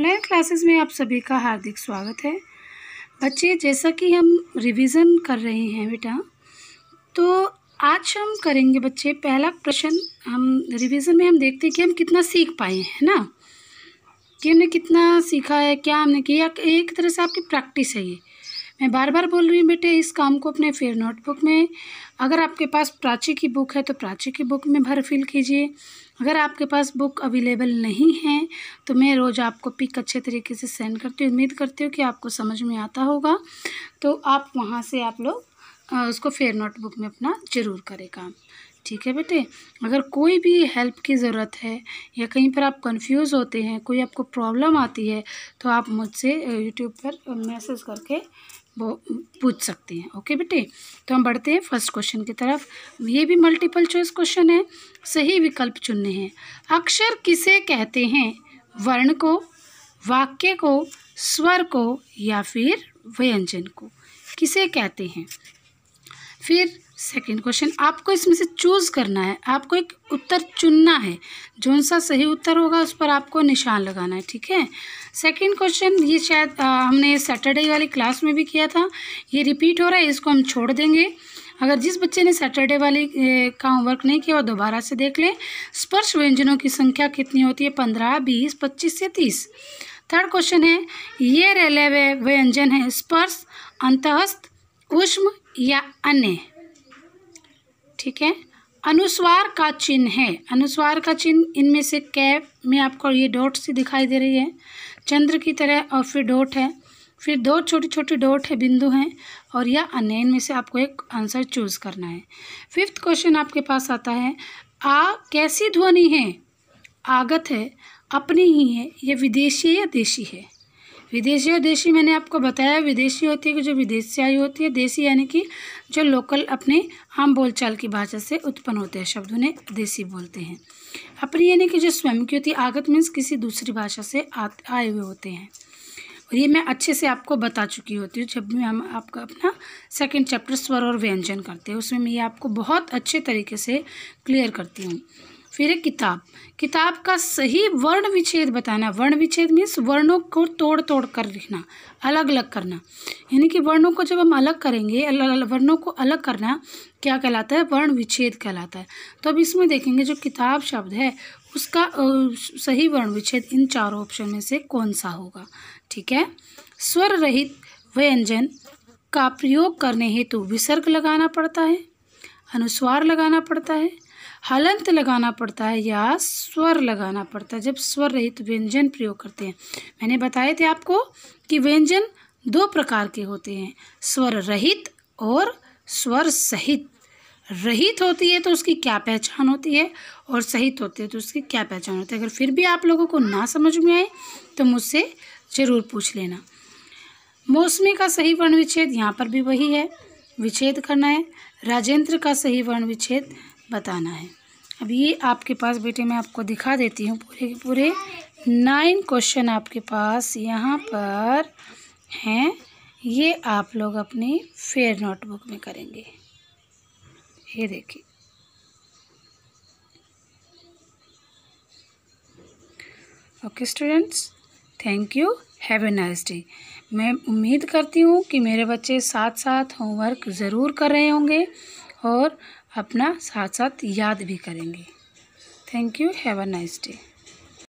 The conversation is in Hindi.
ऑनलाइन क्लासेस में आप सभी का हार्दिक स्वागत है बच्चे जैसा कि हम रिवीजन कर रहे हैं बेटा तो आज हम करेंगे बच्चे पहला प्रश्न हम रिवीजन में हम देखते हैं कि हम कितना सीख पाए हैं ना कि हमने कितना सीखा है क्या हमने किया एक तरह से आपकी प्रैक्टिस है ये मैं बार बार बोल रही हूँ बेटे इस काम को अपने फिर नोटबुक में अगर आपके पास प्राची की बुक है तो प्राची की बुक में भर फिल कीजिए अगर आपके पास बुक अवेलेबल नहीं है तो मैं रोज़ आपको पिक अच्छे तरीके से सेंड करती हूँ उम्मीद करती हूँ कि आपको समझ में आता होगा तो आप वहाँ से आप लोग उसको फेयर नोटबुक में अपना ज़रूर करें काम ठीक है बेटे अगर कोई भी हेल्प की ज़रूरत है या कहीं पर आप कंफ्यूज होते हैं कोई आपको प्रॉब्लम आती है तो आप मुझसे यूट्यूब पर मैसेज करके पूछ सकते हैं ओके बेटे तो हम बढ़ते हैं फर्स्ट क्वेश्चन की तरफ ये भी मल्टीपल चॉइस क्वेश्चन है सही विकल्प चुनने हैं अक्षर किसे कहते हैं वर्ण को वाक्य को स्वर को या फिर व्यंजन को किसे कहते हैं फिर सेकंड क्वेश्चन आपको इसमें से चूज करना है आपको एक उत्तर चुनना है जौन सा सही उत्तर होगा उस पर आपको निशान लगाना है ठीक है सेकंड क्वेश्चन ये शायद आ, हमने सैटरडे वाली क्लास में भी किया था ये रिपीट हो रहा है इसको हम छोड़ देंगे अगर जिस बच्चे ने सैटरडे वाली का होमवर्क नहीं किया वो दोबारा से देख लें स्पर्श व्यंजनों की संख्या कितनी होती है पंद्रह बीस पच्चीस से तीस थर्ड क्वेश्चन है ये रेलवे व्यंजन है स्पर्श अंतस्थ उष्म या अन्य ठीक है अनुस्वार का चिन्ह है अनुस्वार का चिन्ह इनमें से कैप में आपको ये डॉट सी दिखाई दे रही है चंद्र की तरह और फिर डॉट है फिर दो छोटी छोटी डॉट है बिंदु हैं और या अन्य इनमें से आपको एक आंसर चूज करना है फिफ्थ क्वेश्चन आपके पास आता है आ कैसी ध्वनि है आगत है अपनी ही है या विदेशी है या देशी है विदेशी और देशी मैंने आपको बताया विदेशी होती है कि जो विदेश से आई होती है देसी यानी कि जो लोकल अपने आम बोलचाल की भाषा से उत्पन्न होते हैं शब्द उन्हें देसी बोलते हैं अपनी यानी कि जो स्वयं की होती है आगत मीन्स किसी दूसरी भाषा से आए हुए होते हैं और ये मैं अच्छे से आपको बता चुकी होती हूँ जब भी हम आपका अपना सेकंड चैप्टर स्वर और व्यंजन करते हैं उसमें मैं ये आपको बहुत अच्छे तरीके से क्लियर करती हूँ फिर है किताब किताब का सही वर्ण विच्छेद बताना वर्ण विच्छेद मीन्स वर्णों को तोड़ तोड़ कर लिखना अलग अलग करना यानी कि वर्णों को जब हम अलग करेंगे वर्णों को अलग करना क्या कहलाता है वर्ण विच्छेद कहलाता है तो अब इसमें देखेंगे जो किताब शब्द है उसका सही वर्ण विच्छेद इन चारों ऑप्शन में से कौन सा होगा ठीक है स्वर रहित व्यंजन का प्रयोग करने हेतु विसर्ग लगाना पड़ता है अनुस्वार लगाना पड़ता है हलंत लगाना पड़ता है या स्वर लगाना पड़ता है जब स्वर रहित तो व्यंजन प्रयोग करते हैं मैंने बताए थे आपको कि व्यंजन दो प्रकार के होते हैं स्वर रहित और स्वर सहित रहित होती है तो उसकी क्या पहचान होती है और सहित होती है तो उसकी क्या पहचान होती है अगर फिर भी आप लोगों को ना समझ में आए तो मुझसे ज़रूर पूछ लेना मौसमी का सही वर्ण विच्छेद यहाँ पर भी वही है विच्छेद करना है राजेंद्र का सही वर्ण विच्छेद बताना है अब ये आपके पास बेटे मैं आपको दिखा देती हूँ पूरे के पूरे नाइन क्वेश्चन आपके पास यहाँ पर हैं ये आप लोग अपनी फेयर नोटबुक में करेंगे ये देखिए okay students thank you have a nice day मैं उम्मीद करती हूँ कि मेरे बच्चे साथ साथ होमवर्क ज़रूर कर रहे होंगे और अपना साथ साथ याद भी करेंगे thank you have a nice day